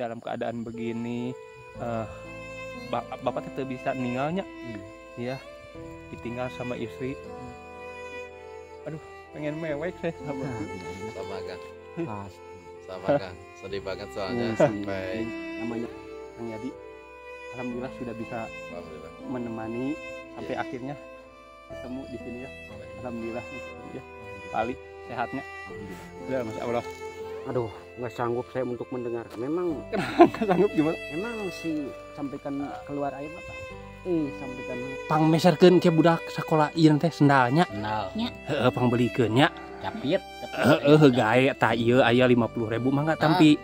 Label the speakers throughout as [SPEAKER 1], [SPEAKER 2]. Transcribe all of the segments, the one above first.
[SPEAKER 1] dalam keadaan begini uh, eh, bap bapak tetap bisa meninggalnya hmm. ya ditinggal sama istri hmm. aduh pengen mewek saya sama nah, iya,
[SPEAKER 2] iya. sama kang
[SPEAKER 1] sama kang sedih
[SPEAKER 2] banget soalnya hmm, sampai
[SPEAKER 1] namanya Kang Yadi alhamdulillah sudah bisa alhamdulillah. menemani sampai yeah. akhirnya ketemu di sini ya alhamdulillah, alhamdulillah. ya paling
[SPEAKER 3] sehatnya alhamdulillah ya, masya Allah aduh nggak sanggup saya untuk mendengar memang nggak sanggup gimana memang si sampaikan keluar air apa eh sampaikan
[SPEAKER 1] pang meserken ke budak sekolah ian teh sendalnya sendalnya heeh pang belikannya capit heeh gae tak iya ayah lima puluh ribu mah nggak tampi ah.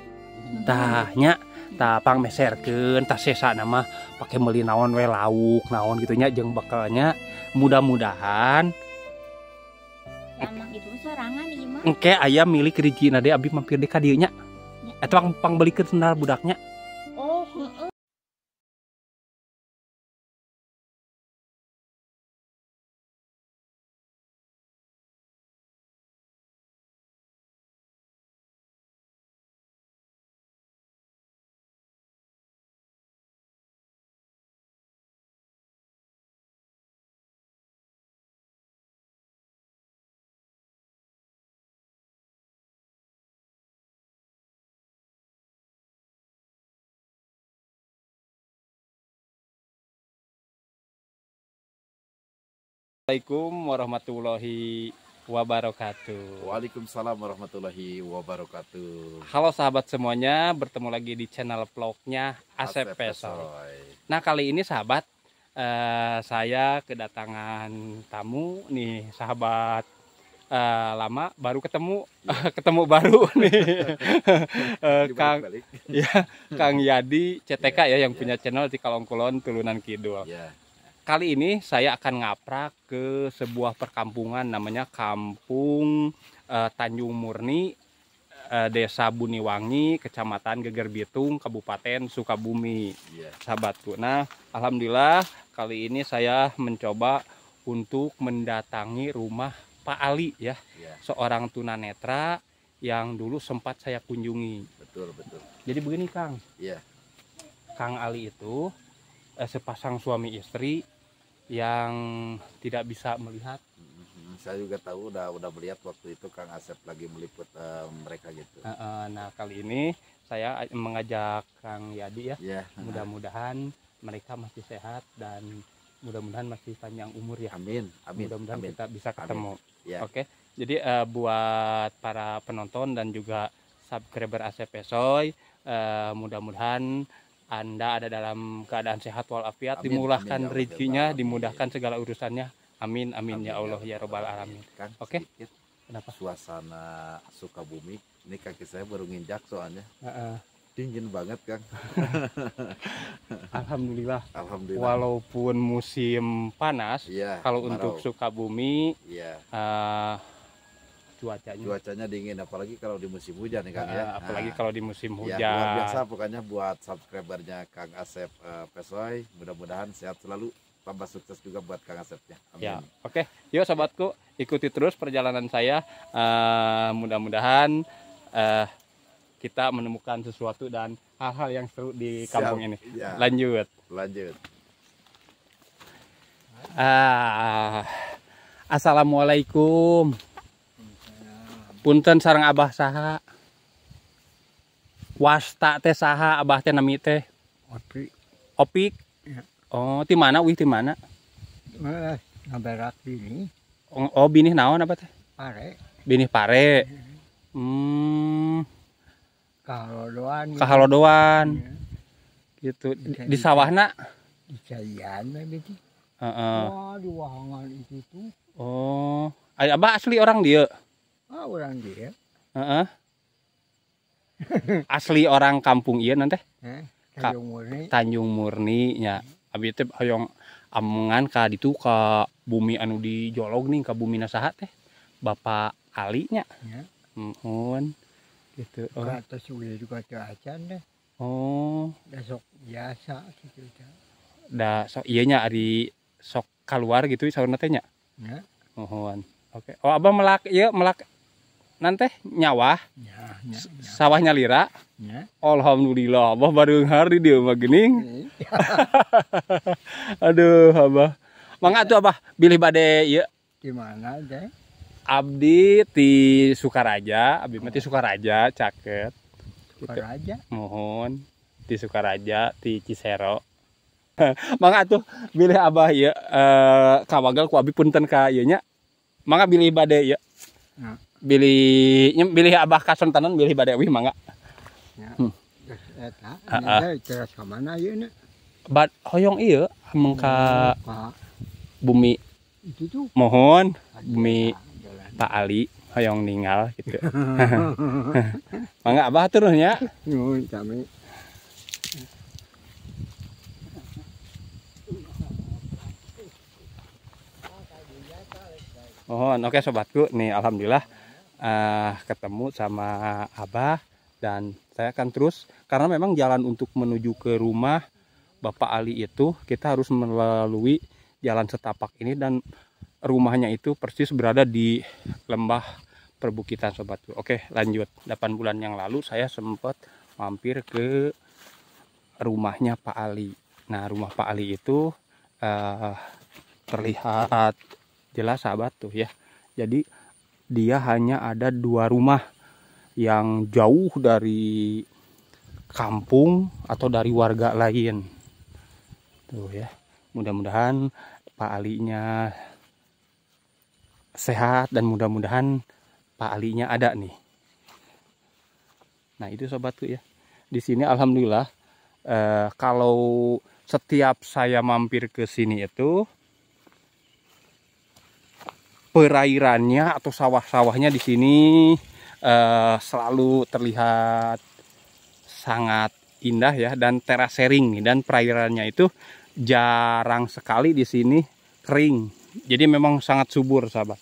[SPEAKER 1] tahnya tapang meserken tas sesa nama pakai meli naon we lauk naon gitunya jeng bakalnya mudah-mudahan
[SPEAKER 4] emang itu sorangan
[SPEAKER 1] engke ayam milik Regina deh abi mampir deh kadinya itu ya. pang beli ke sendal budaknya Assalamualaikum warahmatullahi wabarakatuh.
[SPEAKER 2] Waalaikumsalam warahmatullahi wabarakatuh.
[SPEAKER 1] Halo sahabat semuanya, bertemu lagi di channel vlognya Asep Pesoy. Nah kali ini sahabat, eh, saya kedatangan tamu nih sahabat eh, lama, baru ketemu, ya. ketemu baru nih eh, Kang, ya Kang Yadi CTK ya, ya yang ya. punya channel di Kalongkulon Tulunan Kidul. Ya kali ini saya akan ngaprak ke sebuah perkampungan namanya Kampung uh, Tanjung Murni uh, Desa Buniwangi Kecamatan Geger Bitung Kabupaten Sukabumi yeah. sahabatku nah alhamdulillah kali ini saya mencoba untuk mendatangi rumah Pak Ali ya yeah. seorang tunanetra yang dulu sempat saya kunjungi betul betul jadi begini Kang yeah. Kang Ali itu eh, sepasang suami istri yang tidak bisa melihat
[SPEAKER 2] mm-hmm. saya juga tahu udah udah melihat waktu itu Kang Asep lagi meliput uh, mereka gitu. Uh,
[SPEAKER 1] uh, nah kali ini saya mengajak Kang Yadi ya, yeah. Ya, mudah-mudahan mereka masih sehat dan mudah-mudahan masih panjang umur ya. Amin, amin. Mudah-mudahan kita bisa ketemu. Yeah. Oke, jadi uh, buat para penonton dan juga subscriber Asep Esoy, uh, mudah-mudahan anda ada dalam keadaan sehat walafiat, dimurahkan ya rezekinya, dimudahkan segala urusannya. Amin, amin, ya amin ya Allah ya robbal alamin.
[SPEAKER 2] Kan, Oke. Okay? Kenapa? Suasana Sukabumi. Ini kaki saya baru nginjak soalnya. Uh -uh. Dingin banget, Kang. Alhamdulillah. Alhamdulillah.
[SPEAKER 1] Walaupun musim panas, ya, kalau marau. untuk Sukabumi, ya. uh,
[SPEAKER 2] cuacanya. Cuacanya dingin apalagi kalau di musim hujan nih Kang uh, ya. Ah, apalagi nah, kalau di musim ya, hujan. Ya, luar biasa pokoknya buat subscribernya Kang Asep uh, Pesoy mudah-mudahan sehat selalu tambah sukses juga buat Kang Asepnya.
[SPEAKER 1] Amin. Ya, oke. Okay. Yuk sobatku, ikuti terus perjalanan saya. Uh, mudah-mudahan uh, kita menemukan sesuatu dan hal-hal yang seru di kampung Siap. ini. Ya. Lanjut. Lanjut. Ah, assalamualaikum punten sarang Abah saha wasta teh saha Abah teh nami teh opik opik ya. oh di mana wih di mana
[SPEAKER 5] eh, ngaberak bini
[SPEAKER 1] oh, oh bini naon apa teh pare bini pare hmm. hmm kahalodoan kahalodoan ya. gitu di, di sawahna di cayan ya, begitu uh -uh.
[SPEAKER 5] oh di wahangan itu tuh
[SPEAKER 1] oh abah asli orang dia
[SPEAKER 5] Oh, orang dia.
[SPEAKER 1] Uh -uh. Asli orang kampung iya nanti. Eh, Tanjung Murni. Tanjung Murni nya. Abi teh hoyong amengan ka ditu ka bumi anu dijolog nih ka bumi nasaha teh. Bapak Ali nya. Ya. Mohon gitu. Oh.
[SPEAKER 5] Atas juga juga acan deh.
[SPEAKER 3] Oh. Dasok
[SPEAKER 5] biasa gitu.
[SPEAKER 1] Da sok iya nya ari sok keluar gitu sauna teh nya. Ya. Mohon. Oke. Okay. Oh, Abah melak ieu melak nanti nyawa ya, ya, ya. sawahnya lira ya. alhamdulillah abah baru hari dia mah gening ya. aduh abah mangga tuh abah bilih bade ya di mana abdi di Sukaraja abdi oh. Sukaraja caket Sukaraja mohon di Sukaraja di Cisero mangga tuh bilih abah ya eh, kawagal ku abi punten ka ieu nya mangga bilih bade ya nah bilih Billy Abah Kasontanan Billy bilih mangga. Ya. Hmm. Eh, eta, ah, ah. Bad hoyong iya mengka bumi mohon bumi Pak Ali hoyong ninggal gitu. mangga Abah terus ya. Oh, kami. Mohon, oke sobatku, nih alhamdulillah uh, ketemu sama Abah dan saya akan terus karena memang jalan untuk menuju ke rumah Bapak Ali itu kita harus melalui jalan setapak ini dan rumahnya itu persis berada di lembah perbukitan sobat Oke lanjut 8 bulan yang lalu saya sempat mampir ke rumahnya Pak Ali Nah rumah Pak Ali itu uh, terlihat jelas sahabat tuh ya Jadi dia hanya ada dua rumah yang jauh dari kampung atau dari warga lain. Tuh ya. Mudah-mudahan Pak Alinya sehat dan mudah-mudahan Pak Alinya ada nih. Nah, itu sobatku ya. Di sini alhamdulillah eh, kalau setiap saya mampir ke sini itu perairannya atau sawah-sawahnya di sini uh, selalu terlihat sangat indah ya dan terasering nih dan perairannya itu jarang sekali di sini kering. Jadi memang sangat subur sahabat.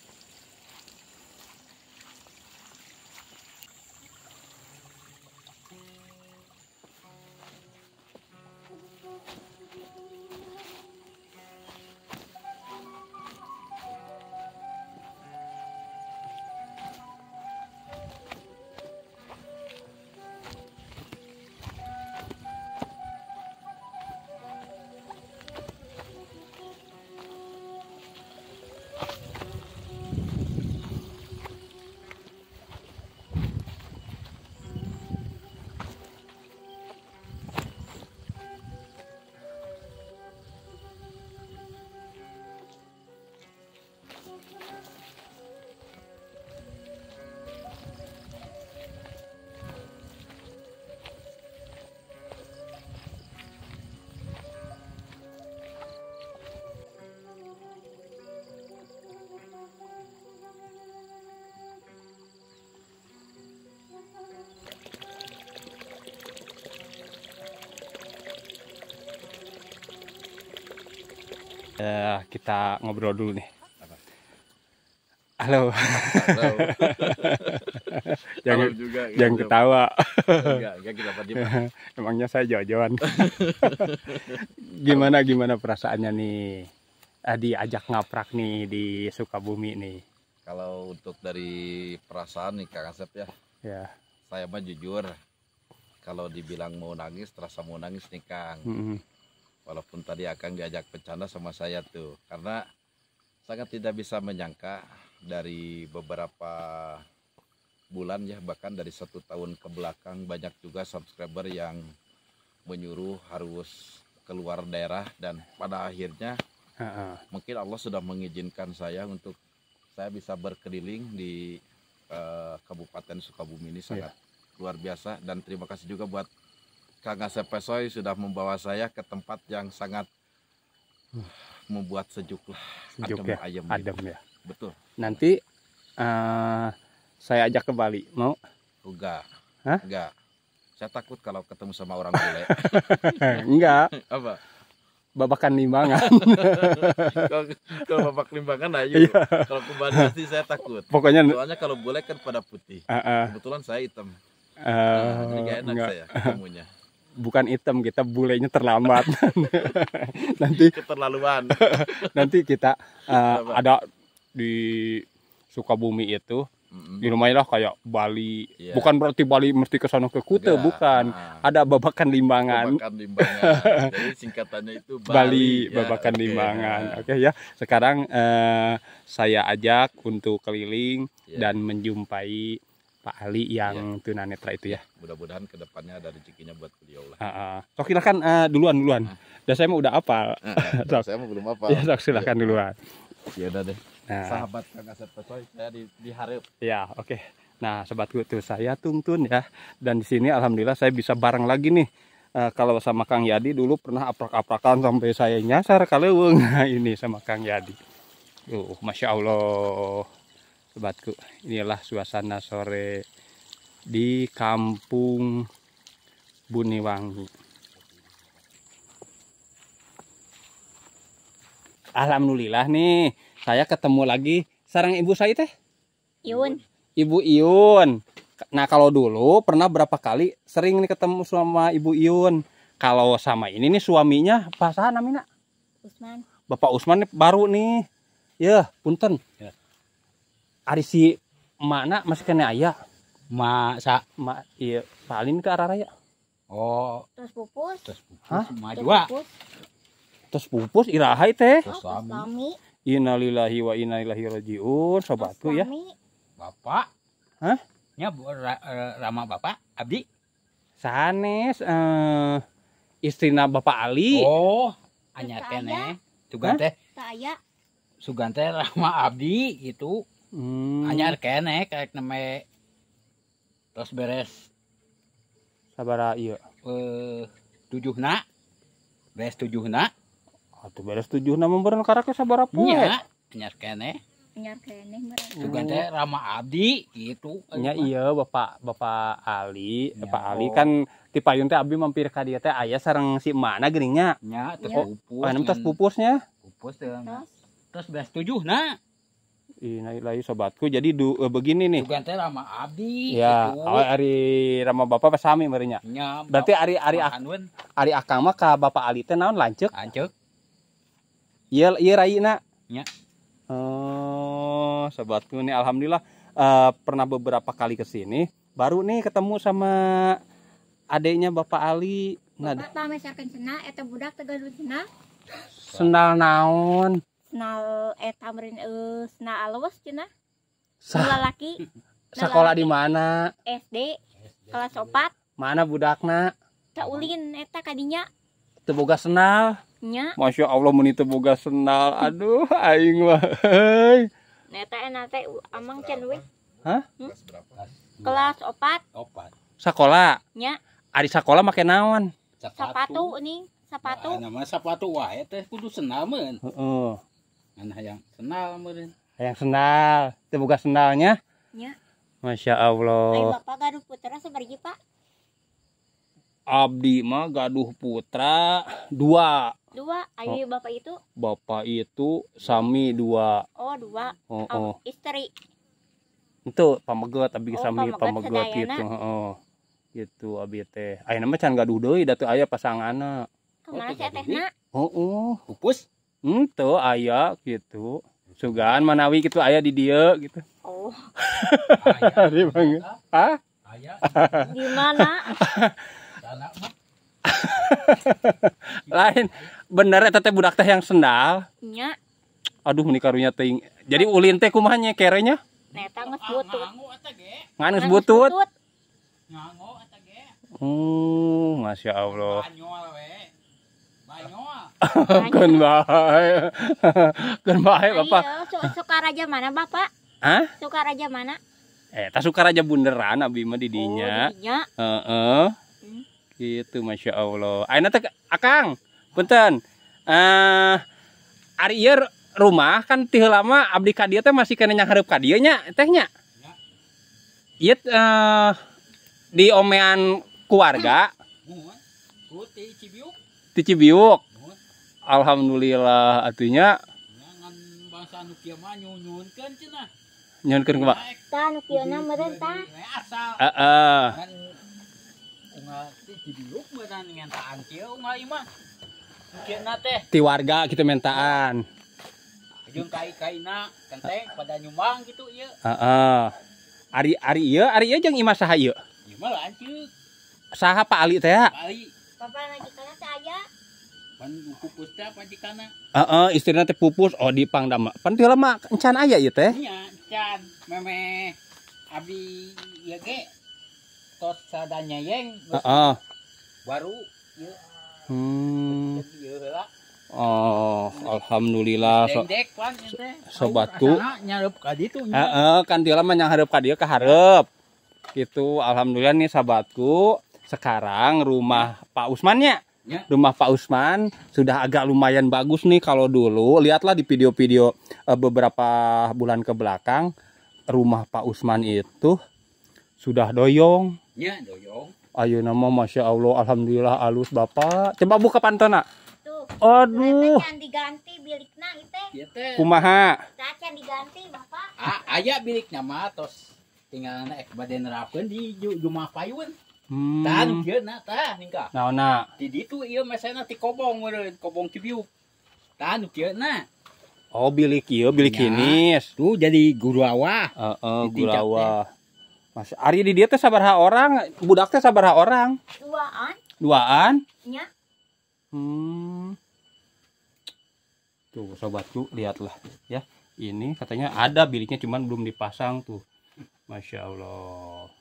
[SPEAKER 1] uh, kita ngobrol dulu nih. Halo. Halo. jangan Halo juga, jangan ketawa. enggak, enggak kita Emangnya saya jauh-jauhan. gimana gimana perasaannya nih? Ah, diajak ngaprak nih di Sukabumi nih.
[SPEAKER 2] Kalau untuk dari perasaan nih Kang Asep ya. Ya. Saya mah jujur kalau dibilang mau nangis terasa mau nangis nih Kang. Mm -hmm walaupun tadi Akan diajak bercanda sama saya tuh karena sangat tidak bisa menyangka dari beberapa bulan ya bahkan dari satu tahun ke belakang banyak juga subscriber yang menyuruh harus keluar daerah dan pada akhirnya uh-uh. mungkin Allah sudah mengizinkan saya untuk saya bisa berkeliling di uh, Kabupaten Sukabumi ini iya. sangat yeah. luar biasa dan terima kasih juga buat Kang Asep Pesoy sudah membawa saya ke tempat yang sangat uh, membuat sejuk lah. Sejuk adem, ya, ayam adem ya. Betul.
[SPEAKER 1] Nanti uh, saya ajak ke Bali, mau?
[SPEAKER 2] Enggak. Hah? Enggak. Saya takut kalau ketemu sama orang bule. Enggak. Apa?
[SPEAKER 1] Babakan limbangan. kalau babak limbangan ayo. Iya. Kalau ke Bali pasti saya takut. Pokoknya soalnya kalau bule kan pada putih. Uh, uh. Kebetulan saya hitam. Uh, nah, jadi gak enak enggak. saya ketemunya bukan item kita bulenya terlambat nanti keterlaluan nanti kita uh, ada di Sukabumi itu di rumah lah kayak Bali yeah. bukan berarti Bali mesti ke sana ke Kute Enggak. bukan ah. ada babakan limbangan babakan limbangan
[SPEAKER 2] jadi singkatannya
[SPEAKER 1] itu Bali, Bali ya, babakan okay. limbangan ah. oke okay, ya sekarang uh, saya ajak untuk keliling yeah. dan menjumpai Pak Ali yang iya. tunanetra itu ya. Iya,
[SPEAKER 2] mudah-mudahan kedepannya ada rezekinya buat beliau
[SPEAKER 1] lah. Uh, uh. silahkan uh, eh, duluan duluan. Uh. Dan saya mau udah apa Uh, so,
[SPEAKER 2] saya mau belum apa Ya, so, silahkan ya.
[SPEAKER 1] duluan. Ya udah deh. Nah. Sahabat
[SPEAKER 2] Kang Asep Pesoy, saya di, diharap. Ya
[SPEAKER 1] oke. Okay. Nah sobatku tuh saya tuntun ya. Dan di sini alhamdulillah saya bisa bareng lagi nih. Uh, kalau sama Kang Yadi dulu pernah aprak-aprakan sampai saya nyasar kalau nah, ini sama Kang Yadi. Uh, Masya Allah sobatku inilah suasana sore di kampung Buniwangi Alhamdulillah nih saya ketemu lagi sarang ibu saya teh Iun Ibu Iun Nah kalau dulu pernah berapa kali sering nih ketemu sama Ibu Iun kalau sama ini nih suaminya pasahan namanya Usman Bapak Usman nih baru nih ya punten ya arisi si mana masih kena ayah masa ma iya paling ke arah raya oh
[SPEAKER 5] terus pupus terus pupus
[SPEAKER 1] Hah? ma terus pupus irahai teh terus oh, suami innalillahi wa inna ilaihi rajiun sobatku ya bapak Hah? nya ra, eh, rama bapak abdi sanes eh, istrina bapak Ali oh anya teh tugas teh
[SPEAKER 5] Sugante Rama Abdi gitu hmm. anyar kene kayak nama terus beres
[SPEAKER 1] sabar iya eh tujuh na beres tujuh na atau ah, beres tujuh na memberan
[SPEAKER 5] karaknya sabar apa ya anyar kene anyar kene tuh kan teh
[SPEAKER 1] rama abdi
[SPEAKER 5] gitu nya
[SPEAKER 1] iya bapak bapak Ali ya, bapak oh. Ali kan di payun teh abdi mampir ke dia teh ayah sarang si mana geringnya. nya terus oh, pupus oh, terus pupusnya
[SPEAKER 5] pupus terus terus beres tujuh na
[SPEAKER 1] ini iya, layu sobatku jadi du, uh, begini nih. juga
[SPEAKER 5] teh Rama Abdi. Ya, gitu. hari
[SPEAKER 1] Rama Bapak pasami merinya
[SPEAKER 5] Ya, Berarti hari hari Mahanun.
[SPEAKER 1] hari Akang mah Bapak Ali teh naon lanceuk? Lanceuk. Iya iya nak Ya. Oh, sobatku ini alhamdulillah uh, pernah beberapa kali kesini baru nih ketemu sama adiknya Bapak Ali. Nah, Bapak
[SPEAKER 4] pamesakeun cenah eta budak teh gaduh cenah.
[SPEAKER 1] Sendal naon?
[SPEAKER 4] nal etamrin eh na alus cina laki sekolah di
[SPEAKER 1] mana
[SPEAKER 4] SD kelas opat
[SPEAKER 1] mana budakna
[SPEAKER 4] tak ulin eta kadinya
[SPEAKER 1] teboga senal nya masya allah muni teboga senal aduh aing mah
[SPEAKER 4] nah, eta enak amang can we hah hmm?
[SPEAKER 5] kelas opat opat
[SPEAKER 1] sekolah nya ari sekolah make naon
[SPEAKER 5] sepatu ini sepatu nah, nama sepatu wae teh kudu senal men
[SPEAKER 1] uh -uh anak yang
[SPEAKER 5] senal meureun.
[SPEAKER 1] Yang senal, teu boga sendalnya? Nya. Masya Allah. Ay,
[SPEAKER 4] Bapak gaduh putra sabarigi, Pak?
[SPEAKER 1] Abdi mah gaduh putra dua.
[SPEAKER 4] Dua, ayo oh. Bapak itu?
[SPEAKER 1] Bapak itu sami dua.
[SPEAKER 4] Oh, dua. Oh, oh. istri.
[SPEAKER 1] Itu pamegat tapi oh, sami pamegat gitu. Oh, oh. Gitu abdi teh. Ayeuna mah can gaduh deui da teu aya pasanganna.
[SPEAKER 4] Kemana oh, teh tehna? Heeh,
[SPEAKER 1] oh, oh. pupus. Untuk ayah gitu sugan manawi gitu ayah di dia gitu oh hari bang ah di mana lain bener ya teteh budak teh yang sendal nya aduh menikarunya ting jadi ulin teh kumahnya kerenya
[SPEAKER 4] neta nges butut
[SPEAKER 1] nges butut ngango atau ge hmm masya allah Banyol, Kan bae. Kan bae iya, Bapak. Ayo,
[SPEAKER 4] Sukaraja mana Bapak? Hah? Sukaraja mana?
[SPEAKER 1] Eh, tak Sukaraja bunderan abi mah di dinya. Oh, Heeh. Hmm. Gitu Masya Allah. Ayeuna teh Akang, punten. Eh, uh, ari ieu rumah kan ti lama abdi ka dieu teh masih kena nyahareup ka dieu nya teh nya. Ieu iya, eh di omean keluarga. Putih Cibiu di Cibiuk Alhamdulillah artinya nyonkan ke pak
[SPEAKER 5] ah, ah. Kan,
[SPEAKER 1] ti warga kita mentaan
[SPEAKER 5] jeung kai-kaina kenteng pada nyumbang gitu ieu heeh
[SPEAKER 1] ah, ari ari ieu ari ieu jeung imah saha ieu
[SPEAKER 5] imah lanceuk
[SPEAKER 1] saha Pak Ali teh Pak Ali Uh, uh, istrinya teh pupus oh dipang dama pan teh lama encan aya ieu teh
[SPEAKER 5] iya encan meme abi ya ge tos sadanya yeng uh, uh. baru ieu
[SPEAKER 1] hmm. Oh, alhamdulillah so,
[SPEAKER 5] sobatku. Heeh,
[SPEAKER 1] kan dia lama yang harap ka dia ke harap. Gitu, alhamdulillah nih sahabatku sekarang rumah ya. Pak Usmannya. Ya. Rumah Pak Usman sudah agak lumayan bagus nih kalau dulu. Lihatlah di video-video eh, beberapa bulan ke belakang rumah Pak Usman itu sudah doyong.
[SPEAKER 5] Ya, doyong.
[SPEAKER 1] Ayo nama Masya Allah Alhamdulillah alus Bapak. Coba buka pantona. Tuh. Aduh.
[SPEAKER 5] diganti biliknya itu. Iya, kumaha. Can diganti Bapak. Ah, aya biliknya matos. tinggal naik badan rapun di rumah Payun.
[SPEAKER 1] Hmm. Tan dia
[SPEAKER 5] na ta ningka. Nah na. Di ditu iya masana ti kobong meureun, kobong Cibiuk. Tan dia na.
[SPEAKER 1] Oh bilik iya bilik ya. kinis. Tuh jadi guru awah. uh, uh, guru awah. Mas Ari di dia teh sabarha orang, budak teh sabarha orang? Duaan. Duaan? Nya. Hmm. Tuh sobatku lihatlah ya. Ini katanya ada biliknya cuman belum dipasang tuh. Masya Allah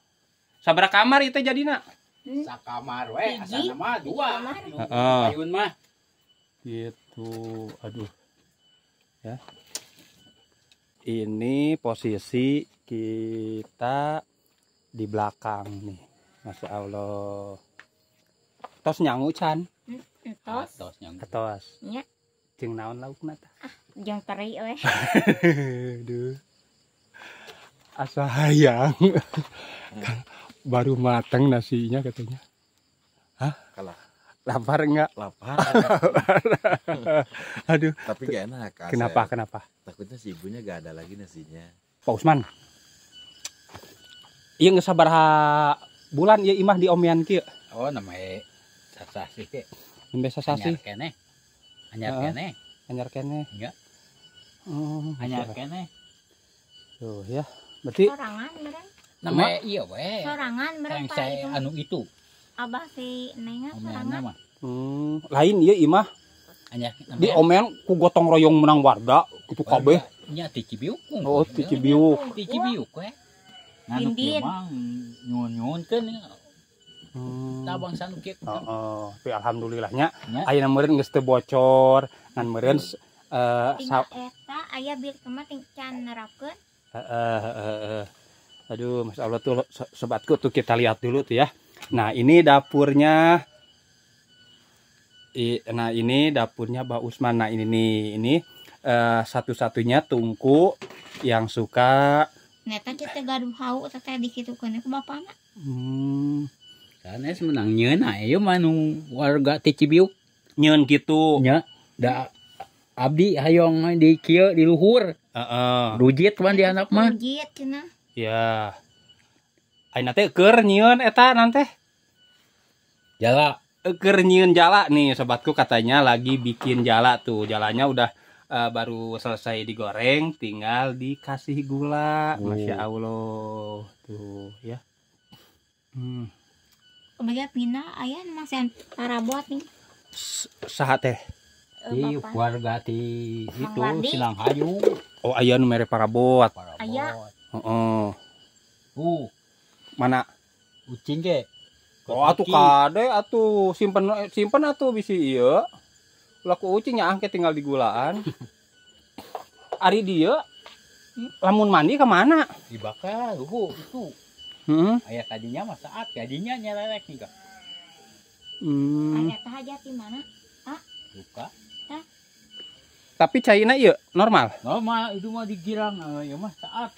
[SPEAKER 1] sabar kamar itu nak
[SPEAKER 5] hmm? kamar we mah dua
[SPEAKER 1] ayun mah gitu aduh ya ini posisi kita di belakang nih Masya Allah tos nyangu can
[SPEAKER 5] hmm, ya tos tos nyangu
[SPEAKER 1] tos ya. jeng naon lauk nata ah,
[SPEAKER 4] jeng teri weh
[SPEAKER 1] aduh asal hayang hmm baru matang nasinya katanya.
[SPEAKER 2] Hah? Kalah. Lapar enggak? Lapar. Aduh. Tapi gak enak. Kenapa? Saya, kenapa? Takutnya si ibunya gak ada lagi nasinya.
[SPEAKER 1] Pak Usman. Iya nggak sabar bulan ya imah di omian kia.
[SPEAKER 2] Oh namanya
[SPEAKER 5] sasasi
[SPEAKER 1] Nambah sasasi. Anyar kene. Anyar kene. Anyar kene. Enggak. Iya. Oh, anyar kene. Tuh ya. Berarti. -orang nama
[SPEAKER 4] iya weh sorangan mereka Yang itu anu itu abah si nengah sorangan
[SPEAKER 5] nama.
[SPEAKER 1] Hmm, lain iya imah di omen ku gotong royong menang warga. itu kabeh
[SPEAKER 5] nya ti oh, iya. cibiuk oh ti cibiuk ti cibiuk we nganu mang
[SPEAKER 1] nyun-nyun kan Hmm.
[SPEAKER 5] Tabang sanukik. Heeh,
[SPEAKER 1] oh, tapi alhamdulillahnya ya. ayeuna meureun geus teu bocor, ngan meureun eh sa
[SPEAKER 4] eta aya bir kemah can nerapkeun.
[SPEAKER 1] Heeh, heeh, heeh. Aduh, mas Allah tuh sobatku tuh kita lihat dulu tuh ya. Nah, ini dapurnya. i Nah, ini dapurnya Mbak Usman. Nah, ini nih, ini uh, satu-satunya tungku yang suka
[SPEAKER 4] Neta kita gaduh hau teteh di kan kene Bapak
[SPEAKER 5] Hmm. Karena semenang nyeun ayo manu
[SPEAKER 1] warga ti Cibiuk. gitu kitu. Nya.
[SPEAKER 5] Da abdi hayong
[SPEAKER 1] di kieu di luhur. Heeh. Uh -uh. Rujit man di anak mah.
[SPEAKER 5] Rujit cenah
[SPEAKER 1] ya Aina teh keur nyieun eta nanti jala keur nyieun jala nih sobatku katanya lagi bikin jala tuh jalannya udah uh, baru selesai digoreng tinggal dikasih gula oh. masya allah tuh ya hmm.
[SPEAKER 4] Kemudian pina ayah masih tarabot nih
[SPEAKER 1] Sahat teh di eh, warga di itu silang hayu oh ayah nu mere parabot ayah oh, Uh, -uh. Mana? Ucing ke? Oh atuh kade atuh simpen eh, simpen atuh bisi iya. Laku ucingnya angket tinggal di gulaan. Ari dia lamun mandi kemana?
[SPEAKER 5] Di bakal uh, itu. Hmm? Ayah tadinya mah saat jadinya nyelelek nih kak.
[SPEAKER 1] Hmm. Ayah
[SPEAKER 5] tahajat di mana? Ah?
[SPEAKER 1] Tapi cairnya iya normal.
[SPEAKER 5] Normal itu mah digirang ya mah saat.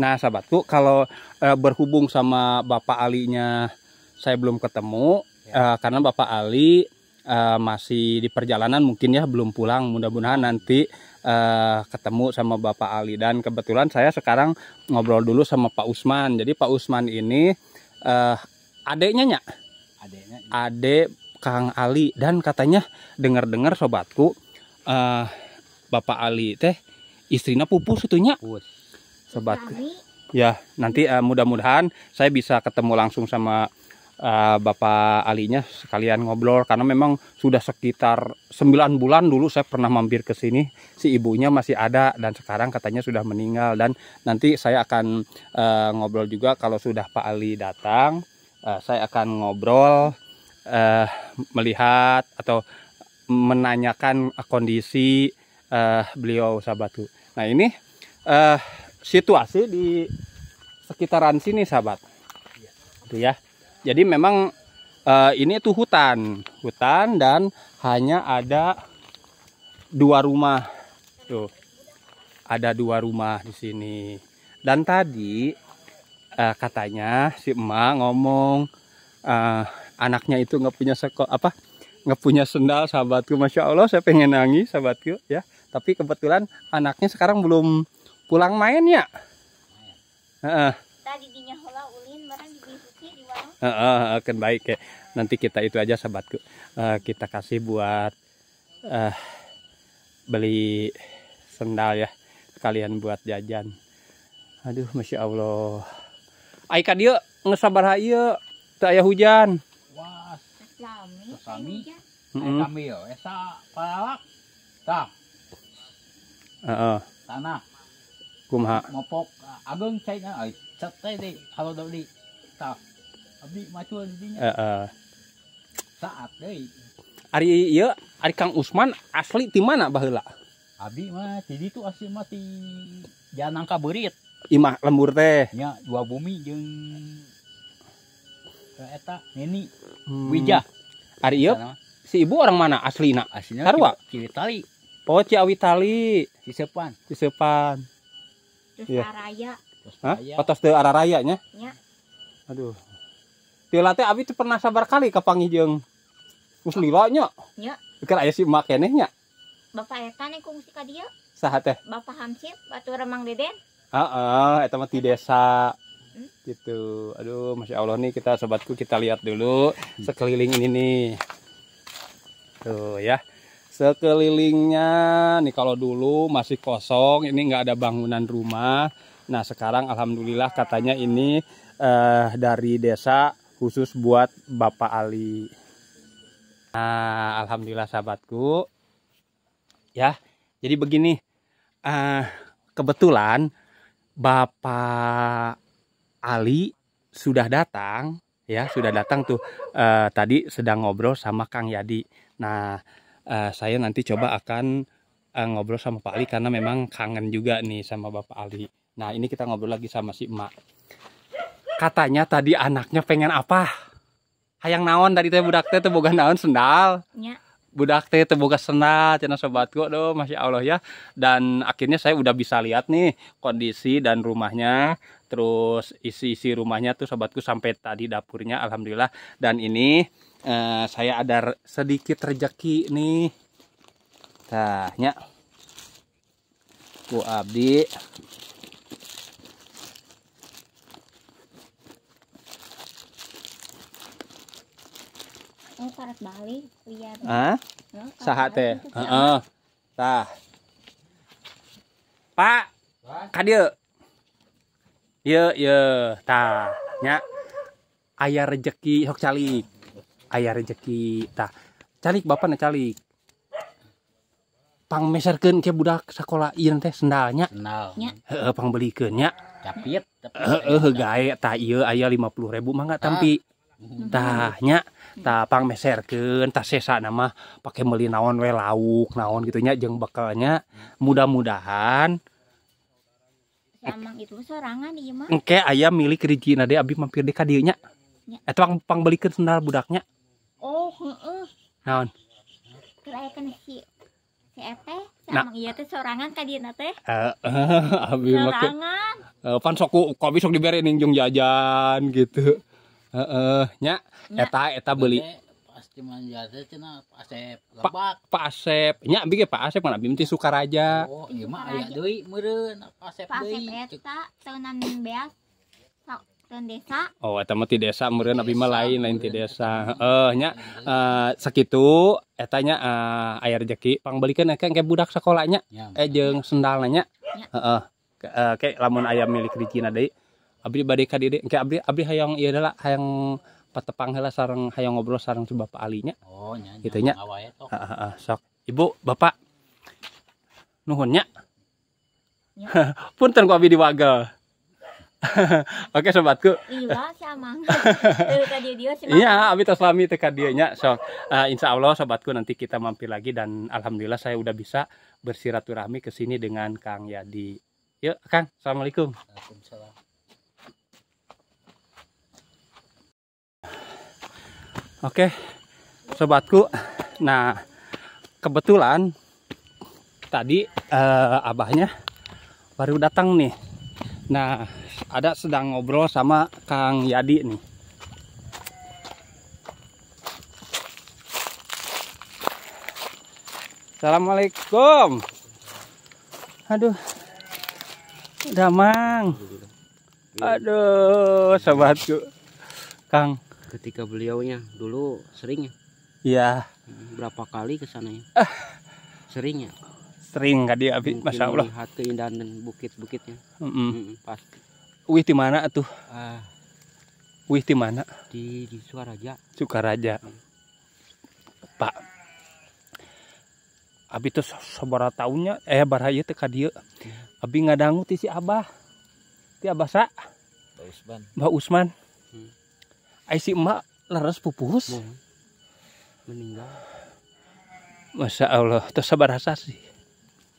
[SPEAKER 1] Nah, sahabatku, kalau uh, berhubung sama Bapak Alinya saya belum ketemu ya. uh, karena Bapak Ali uh, masih di perjalanan mungkin ya belum pulang. Mudah-mudahan nanti uh, ketemu sama Bapak Ali dan kebetulan saya sekarang ngobrol dulu sama Pak Usman. Jadi Pak Usman ini uh, adeknya ya? Adeknya. Iya. Adek Kang Ali dan katanya dengar-dengar sobatku uh, Bapak Ali teh istrinya pupus itunya sobat ya nanti uh, mudah-mudahan saya bisa ketemu langsung sama uh, Bapak Alinya sekalian ngobrol karena memang sudah sekitar 9 bulan dulu saya pernah mampir ke sini si ibunya masih ada dan sekarang katanya sudah meninggal dan nanti saya akan uh, ngobrol juga kalau sudah Pak Ali datang uh, saya akan ngobrol uh, melihat atau menanyakan kondisi uh, beliau sahabatku Nah ini uh, situasi di sekitaran sini sahabat, itu ya. Jadi memang uh, ini itu hutan, hutan dan hanya ada dua rumah tuh, ada dua rumah di sini. Dan tadi uh, katanya si emak ngomong uh, anaknya itu nggak punya sekolah apa nggak punya sendal sahabatku, masya Allah saya pengen nangis sahabatku ya tapi kebetulan anaknya sekarang belum pulang main ya Heeh. tadi ulin di kan baik ya nanti kita itu aja sahabatku uh, kita kasih buat uh, beli sendal ya kalian buat jajan aduh masya allah Aika dia ngesabar hayo. tak ayah hujan
[SPEAKER 5] wah sami sami mm -hmm. yo esa palak. tak Heeh. Tanah. Kumaha? Mopok. Agung cai na ai. deh teh di kalau dah Abdi macul di macuan dinya. Heeh. Saat deui.
[SPEAKER 1] Ari ieu, iya, ari Kang Usman asli ti mana baheula?
[SPEAKER 5] Abi mah jadi itu asli mah ti Janang Kaberit.
[SPEAKER 1] Imah lembur teh. Ya, dua bumi jeung eta Neni hmm. Wijah. Ari ieu iya, si ibu orang mana aslina? Aslinya Sarua. Kili Tali. Oh, Ciawi Tali. Cisepan. Cisepan. ya. Araya. Hah? Atas teu araraya nya? Ya. Aduh. Tila teh abi tuh pernah sabar kali ka pangijeung. Geus lila nya. Nya. Keur aya si emak keneh nya.
[SPEAKER 4] Bapak eta ne kungsi ka dieu. Saha teh? Bapak Hamsip, batu remang Deden.
[SPEAKER 1] Heeh, eta mah di desa. Hmm? Gitu. Aduh, Masya Allah nih kita sobatku kita lihat dulu hmm. sekeliling ini nih. Tuh ya sekelilingnya nih kalau dulu masih kosong ini nggak ada bangunan rumah nah sekarang alhamdulillah katanya ini eh, dari desa khusus buat Bapak Ali nah alhamdulillah sahabatku ya jadi begini eh, kebetulan Bapak Ali sudah datang ya sudah datang tuh eh, tadi sedang ngobrol sama Kang Yadi nah uh, saya nanti coba akan uh, ngobrol sama Pak Ali karena memang kangen juga nih sama Bapak Ali. Nah ini kita ngobrol lagi sama si emak. Katanya tadi anaknya pengen apa? Hayang naon dari teh budak teh teh bukan naon sendal. Ya budak teh terbuka senat, cina sobatku doh masya allah ya dan akhirnya saya udah bisa lihat nih kondisi dan rumahnya terus isi-isi rumahnya tuh sobatku sampai tadi dapurnya alhamdulillah dan ini eh, saya ada sedikit rejeki nih tanya Bu abdi
[SPEAKER 4] Oh, oh, iya, oh teh?
[SPEAKER 1] Tah. Pak. Ka dieu. Ieu ieu tah nya aya rejeki sok calik. ayah rejeki tah. Calik bapak na calik. Pang meserkeun ke budak sekolah ieu teh sendalnya. Sendal. Heeh, pang belikeun nya. Capit. Heeh, gae tah ieu aya 50.000 mah enggak tapi ah. Tah nya tapang meserken tas sesa nama pakai meli naon we lauk naon gitunya jeng bakalnya mudah-mudahan
[SPEAKER 4] itu sorangan iya Engke
[SPEAKER 1] ayam milih Riji Nade abis mampir deh kadinya. Ya. Eta pang pang belikan sendal budaknya.
[SPEAKER 4] Oh, heeh. Naon? Kelayakan si si Ete, si nah. iya teh sorangan kadinya teh.
[SPEAKER 1] Heeh, Abi mah. Sorangan. Eh, pan sok ku kopi sok dibere jajan gitu. ehnya etaeta beliepnya suka aja Nabima nanti desanya segitu etanya air jaki pang bein kayak budak sekolahnya kayak eh, jeng sendal nanya eh kayak lamun ayam milikgina di abdi badai kadide engke abdi abdi hayang ieu iya adalah hayang patepang heula sareng hayang ngobrol sareng si bapak alinya oh nya gitu nya heeh ah, ah, ah, sok ibu bapak nuhunnya ya. punten ku abdi diwagel Oke okay, sobatku. Iya,
[SPEAKER 4] si Amang. Iya,
[SPEAKER 1] Abi Taslami teka dia nya. So, uh, insya Allah sobatku nanti kita mampir lagi dan alhamdulillah saya udah bisa bersiraturahmi ke sini dengan Kang Yadi. Yuk, Kang. Assalamualaikum. Waalaikumsalam. Oke, sobatku. Nah, kebetulan tadi uh, abahnya baru datang nih. Nah, ada sedang ngobrol sama Kang Yadi nih. Assalamualaikum. Aduh, damang.
[SPEAKER 3] Aduh, sobatku, Kang ketika beliaunya dulu sering ya iya. berapa kali ke sana ya ah.
[SPEAKER 1] sering ya sering kali abi masya allah
[SPEAKER 3] lihat keindahan dan bukit-bukitnya mm -mm. mm
[SPEAKER 1] pas wih di mana tuh ah. wih di mana
[SPEAKER 3] di di Sukaraja
[SPEAKER 1] Sukaraja hmm. pak abi tuh seberapa tahunnya eh baraya teh ka dia, mm. abi ngadangu ti si abah ti abah sa
[SPEAKER 2] Mbak Usman. Mbak
[SPEAKER 1] Usman. IC emak leres pupus meninggal Masya Allah terus sabar rasa sih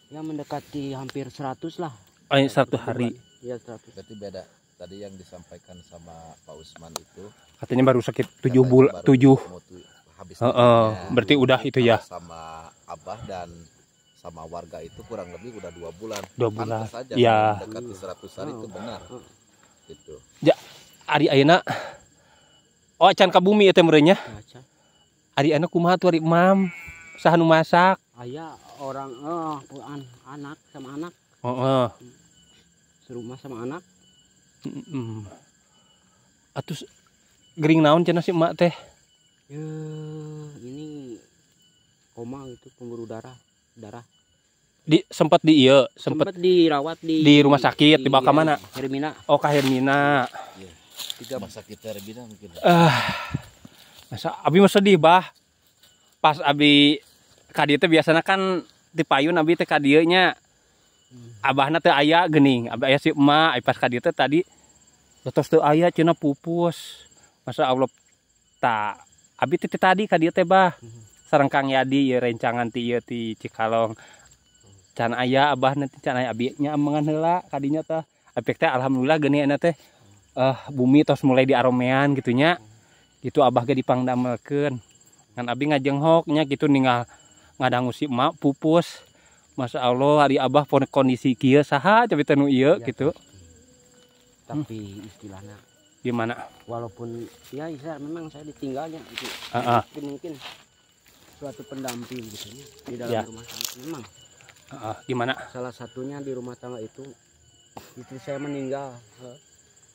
[SPEAKER 2] ya mendekati hampir 100 lah
[SPEAKER 1] oh, satu hari
[SPEAKER 2] Iya seratus. berarti beda tadi yang disampaikan sama Pak Usman itu
[SPEAKER 1] katanya baru sakit tujuh bulan Tujuh. habis uh, uh, berarti udah itu ya
[SPEAKER 2] sama Abah dan sama warga itu kurang lebih udah dua bulan dua bulan saja ya kan mendekati 100 hari oh. itu benar oh. gitu
[SPEAKER 1] ya Ari Ayana. Oh acan kabumi ya temurnya. Ari anak kumaha tuh hari mam. Sahanu masak.
[SPEAKER 3] Ayah orang oh, eh, an, anak sama anak. Oh, oh. Serumah sama anak.
[SPEAKER 1] Mm Atus gering naon cina sih emak teh. Ya,
[SPEAKER 3] ini koma itu pemburu darah
[SPEAKER 2] darah.
[SPEAKER 1] Di sempat di iya, sempat dirawat di di rumah sakit di, di, di Bakamana. Hermina. Oh, Kak Hermina.
[SPEAKER 2] Yeah tiga masa kita rebina mungkin ah
[SPEAKER 1] masa abi mau sedih bah pas abi kadi itu biasanya kan di payun abi teh kadia abah hmm. teh ayah gening abah ayah si emak pas kadi itu tadi terus teh ayah cina pupus masa allah tak abi itu tadi kadi teh bah hmm. sarang yadi ya rencangan ti ya ti cikalong can ayah abah nanti can ayah abi nya amangan hela kadinya teh efek teh alhamdulillah geni enak teh uh, bumi terus mulai di aromean gitunya gitu abah ge dipangdamelkeun ngan abi ngajenghoknya gitu ninggal ngadangu si emak pupus Masya Allah hari abah pon kondisi kia saha iya, gitu. tapi tenu iya ya, gitu tapi hmm. istilahnya gimana
[SPEAKER 3] walaupun ya Isar memang saya ditinggalnya gitu uh -uh. mungkin mungkin suatu pendamping gitu ya, di dalam ya. rumah tangga memang uh -uh. gimana salah satunya di rumah tangga itu itu saya meninggal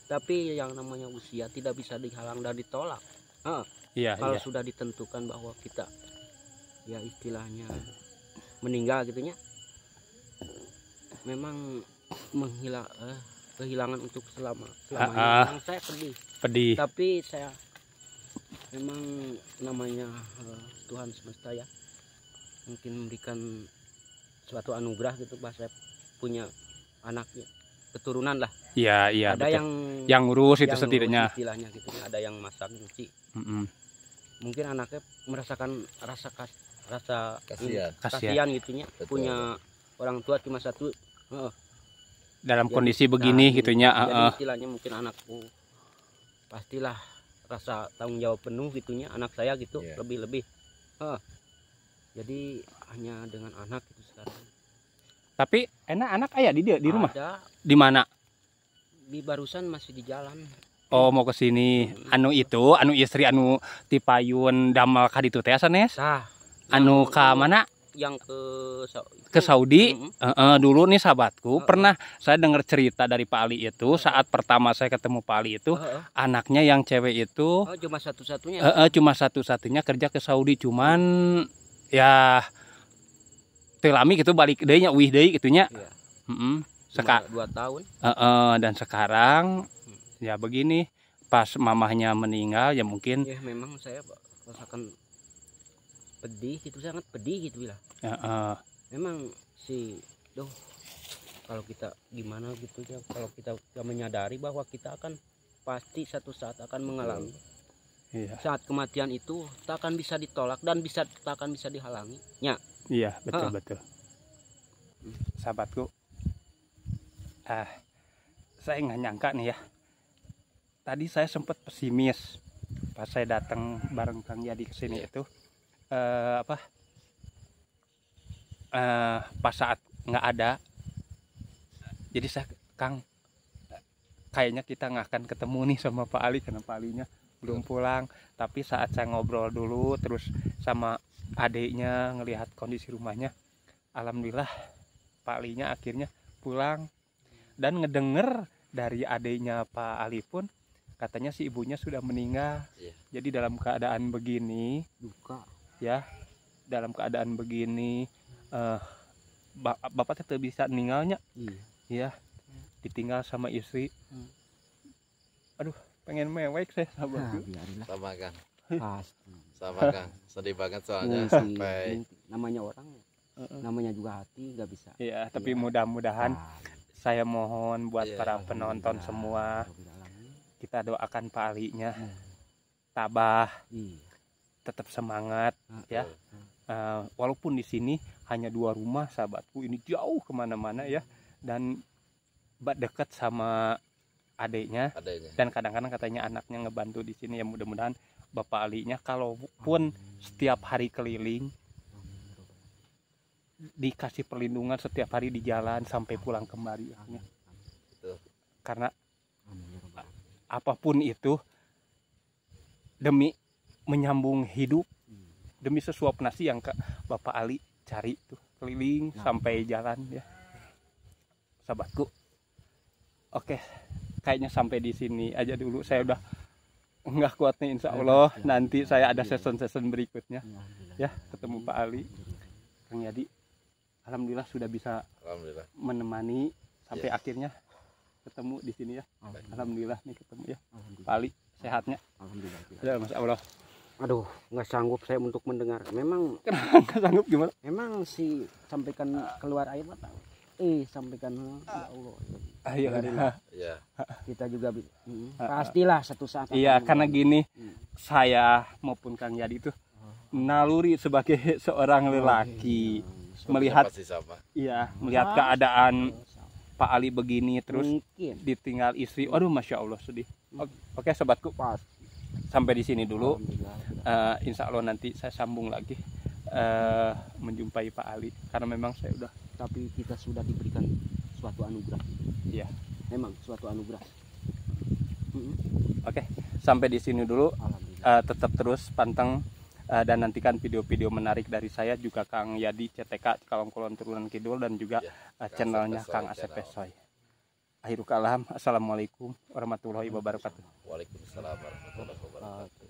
[SPEAKER 3] tapi yang namanya usia tidak bisa dihalang dan ditolak iya, kalau iya. sudah ditentukan bahwa kita ya istilahnya meninggal gitunya memang menghilang eh, kehilangan untuk selama selamanya uh, uh, saya pedih pedih tapi saya memang namanya uh, Tuhan semesta ya mungkin memberikan suatu anugerah gitu bahwa saya punya anaknya keturunan lah. Iya iya. Ada betul. yang yang ngurus itu yang setidaknya. istilahnya gitu. Ada yang masak nyuci. Mm -hmm. Mungkin anaknya merasakan rasa kas, rasa kasihan kasihan gitunya betul. punya orang tua cuma satu. Uh,
[SPEAKER 1] dalam nah, jadi, kondisi begini nah, gitunya. Jadi uh,
[SPEAKER 3] istilahnya mungkin anakku pastilah rasa tanggung jawab penuh gitunya anak saya gitu yeah. lebih lebih. Uh, jadi hanya dengan anak
[SPEAKER 1] itu sekarang. Tapi enak anak ayah di dia di rumah. Ada. Di mana? Di barusan
[SPEAKER 3] masih di jalan.
[SPEAKER 1] Oh mau ke sini. Anu itu, anu istri anu tipayun damal kadi itu teh sanes. Nah, anu ke mana? Yang ke ke Saudi. Mm -hmm. e -e, dulu nih sahabatku, uh -uh. pernah saya dengar cerita dari Pak Ali itu uh -uh. saat pertama saya ketemu Pak Ali itu uh -uh. anaknya yang cewek itu oh,
[SPEAKER 3] cuma satu-satunya. E -e,
[SPEAKER 1] cuma satu-satunya kerja ke Saudi cuman ya telami gitu balik dehnya wih deh gitunya iya.
[SPEAKER 3] mm -hmm. Seka dua tahun
[SPEAKER 1] uh, uh, dan sekarang hmm. ya begini pas mamahnya meninggal ya mungkin ya memang
[SPEAKER 3] saya rasakan pedih itu sangat pedih gitu lah uh, uh. memang si doh kalau kita gimana gitu ya kalau kita gak menyadari bahwa kita akan pasti satu saat akan mengalami iya. saat kematian itu tak akan bisa ditolak dan bisa tak akan bisa dihalangi
[SPEAKER 1] ya Iya, betul betul. Sahabatku, ah, saya nggak nyangka nih ya. Tadi saya sempat pesimis pas saya datang bareng Kang Yadi ke sini iya. itu Eh apa? Eh pas saat nggak ada, jadi saya Kang kayaknya kita nggak akan ketemu nih sama Pak Ali karena Pak Alinya belum pulang. Tapi saat saya ngobrol dulu terus sama adiknya ngelihat kondisi rumahnya alhamdulillah Pak Linya akhirnya pulang dan ngedenger dari adiknya Pak Ali pun katanya si ibunya sudah meninggal iya. jadi dalam keadaan begini duka ya dalam keadaan begini uh, bapak tetap bisa meninggalnya iya. ya ditinggal sama istri hmm. aduh pengen mewek saya sama nah, sama kan pasti sama Kang. Sedih banget soalnya iya, sampai namanya orang ya. namanya juga hati nggak bisa. Iya, tapi iya. mudah-mudahan nah. saya mohon buat iya. para penonton semua kita doakan Pak ali hmm. tabah. Tetap semangat ya. Uh, walaupun di sini hanya dua rumah sahabatku ini jauh kemana-mana ya dan dekat sama adiknya, adiknya. dan kadang-kadang katanya anaknya ngebantu di sini ya mudah-mudahan Bapak Alinya kalaupun setiap hari keliling dikasih perlindungan setiap hari di jalan sampai pulang kembali ya. karena apapun itu demi menyambung hidup demi sesuap nasi yang ke Bapak Ali cari tuh keliling sampai jalan ya sahabatku oke kayaknya sampai di sini aja dulu saya udah nggak kuat nih insya Allah nanti saya ada iya, iya. season-season berikutnya ya ketemu Pak Ali Kang Yadi Alhamdulillah sudah bisa Alhamdulillah. menemani sampai yes. akhirnya ketemu di sini ya Alhamdulillah, Alhamdulillah nih ketemu ya Pak Ali sehatnya Alhamdulillah ya Mas Allah
[SPEAKER 3] aduh nggak sanggup saya untuk mendengar memang nggak sanggup gimana memang si sampaikan keluar air mata eh sampaikan ya Allah
[SPEAKER 1] Ayo. ya. Kita juga hmm, pastilah
[SPEAKER 3] satu saat.
[SPEAKER 5] Iya, karena
[SPEAKER 1] gini hmm. saya maupun Kang Yadi itu naluri sebagai seorang oh, lelaki iya. melihat Iya, melihat Mas, keadaan Pak Ali begini terus Mungkin. ditinggal istri. Iya. Aduh, masya Allah sedih. Mm. Oke, sobatku. Pas. Sampai di sini dulu. Uh, insya Allah nanti saya sambung lagi uh, menjumpai Pak Ali karena memang saya udah. Tapi kita sudah diberikan suatu anugerah iya memang suatu anugerah oke sampai di sini dulu uh, tetap terus panteng uh, dan nantikan video-video menarik dari saya juga Kang Yadi CTK Kalong Kulon Turunan Kidul dan juga ya, uh, channelnya Kang Asep Pesoy Akhirul kalam Assalamualaikum warahmatullahi wabarakatuh
[SPEAKER 2] Waalaikumsalam warahmatullahi wabarakatuh